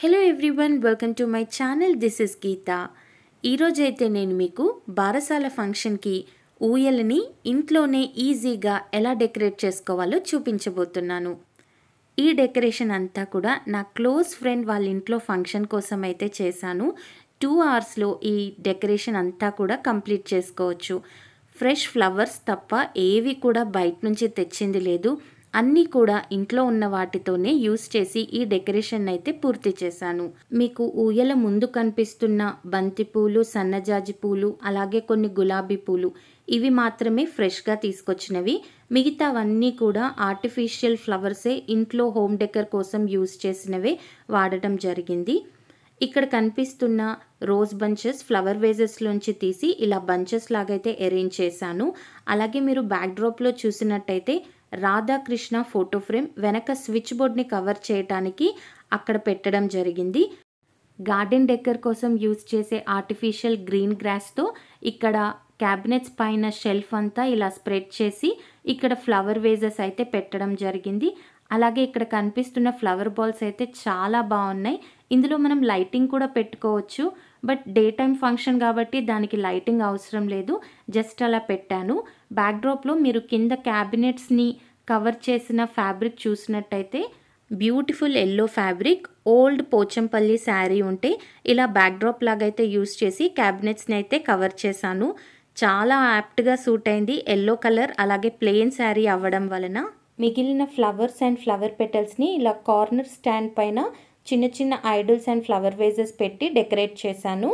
hello everyone welcome to my channel this is Geetha ఈరోజైతే నేను మీకు బారసాల ఫంక్షన్కి ఊయలని ఇంట్లోనే ఈజీగా ఎలా డెకరేట్ చేసుకోవాలో చూపించబోతున్నాను ఈ డెకరేషన్ అంతా కూడా నా క్లోజ్ ఫ్రెండ్ వాళ్ళ ఇంట్లో ఫంక్షన్ కోసం అయితే చేశాను టూ అవర్స్లో ఈ డెకరేషన్ అంతా కూడా కంప్లీట్ చేసుకోవచ్చు ఫ్రెష్ ఫ్లవర్స్ తప్ప ఏవి కూడా బయట నుంచి తెచ్చింది లేదు అన్నీ కూడా ఇంట్లో ఉన్న వాటితోనే యూస్ చేసి ఈ డెకరేషన్ అయితే పూర్తి చేశాను మీకు ఊయల ముందు కనిపిస్తున్న బంతి పూలు సన్నజాజి పూలు అలాగే కొన్ని గులాబీ పూలు ఇవి మాత్రమే ఫ్రెష్గా తీసుకొచ్చినవి మిగతావన్నీ కూడా ఆర్టిఫిషియల్ ఫ్లవర్సే ఇంట్లో హోమ్ డెకర్ కోసం యూస్ చేసినవే వాడటం జరిగింది ఇక్కడ కనిపిస్తున్న రోజ్ బంచెస్ ఫ్లవర్ వేజెస్లోంచి తీసి ఇలా బంచెస్ లాగైతే అరేంజ్ చేశాను అలాగే మీరు బ్యాక్డ్రాప్లో చూసినట్టయితే రాధాకృష్ణ ఫోటో ఫ్రేమ్ వెనక స్విచ్ బోర్డ్ని కవర్ చేయటానికి అక్కడ పెట్టడం జరిగింది గార్డెన్ డెక్కర్ కోసం యూజ్ చేసే ఆర్టిఫిషియల్ గ్రీన్ గ్రాస్తో ఇక్కడ క్యాబినెట్స్ పైన షెల్ఫ్ అంతా ఇలా స్ప్రెడ్ చేసి ఇక్కడ ఫ్లవర్ వేజెస్ అయితే పెట్టడం జరిగింది అలాగే ఇక్కడ కనిపిస్తున్న ఫ్లవర్ బాల్స్ అయితే చాలా బాగున్నాయి ఇందులో మనం లైటింగ్ కూడా పెట్టుకోవచ్చు బట్ డే టైం ఫంక్షన్ కాబట్టి దానికి లైటింగ్ అవసరం లేదు జస్ట్ అలా పెట్టాను బ్యాక్డ్రాప్లో మీరు కింద క్యాబినెట్స్ని కవర్ చేసిన ఫ్యాబ్రిక్ చూసినట్టయితే beautiful yellow fabric old Pochampally sari ఉంటే ఇలా బ్యాక్డ్రాప్ లాగైతే యూస్ చేసి క్యాబినెట్స్ని అయితే కవర్ చేశాను చాలా యాప్ట్గా సూట్ అయింది ఎల్లో కలర్ అలాగే ప్లెయిన్ శారీ అవ్వడం వలన మిగిలిన ఫ్లవర్స్ అండ్ ఫ్లవర్ పెటల్స్ని ఇలా కార్నర్ స్టాండ్ పైన చిన్న చిన్న ఐడల్స్ అండ్ ఫ్లవర్ వేజెస్ పెట్టి డెకరేట్ చేశాను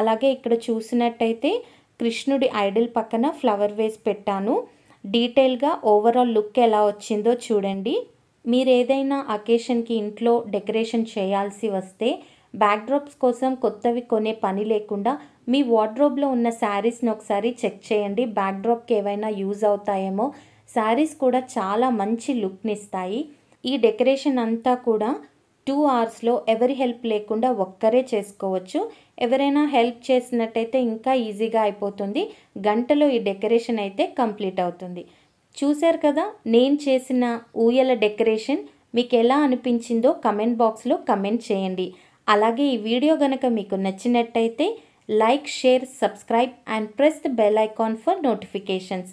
అలాగే ఇక్కడ చూసినట్టయితే కృష్ణుడి ఐడల్ పక్కన ఫ్లవర్ వేస్ పెట్టాను డీటెయిల్గా ఓవరాల్ లుక్ ఎలా వచ్చిందో చూడండి మీరు ఏదైనా అకేషన్కి ఇంట్లో డెకరేషన్ చేయాల్సి వస్తే బ్యాక్డ్రాప్స్ కోసం కొత్తవి కొనే పని లేకుండా మీ వార్డ్రోబ్లో ఉన్న శారీస్ని ఒకసారి చెక్ చేయండి బ్యాక్డ్రాప్కి ఏవైనా యూజ్ అవుతాయేమో శారీస్ కూడా చాలా మంచి లుక్ని ఇస్తాయి ఈ డెకరేషన్ అంతా కూడా టూ అవర్స్లో ఎవరి హెల్ప్ లేకుండా ఒక్కరే చేసుకోవచ్చు ఎవరైనా హెల్ప్ చేసినట్టయితే ఇంకా ఈజీగా అయిపోతుంది గంటలో ఈ డెకరేషన్ అయితే కంప్లీట్ అవుతుంది చూశారు కదా నేను చేసిన ఊయల డెకరేషన్ మీకు ఎలా అనిపించిందో కమెంట్ బాక్స్లో కమెంట్ చేయండి అలాగే ఈ వీడియో కనుక మీకు నచ్చినట్టయితే like share subscribe and press the bell icon for notifications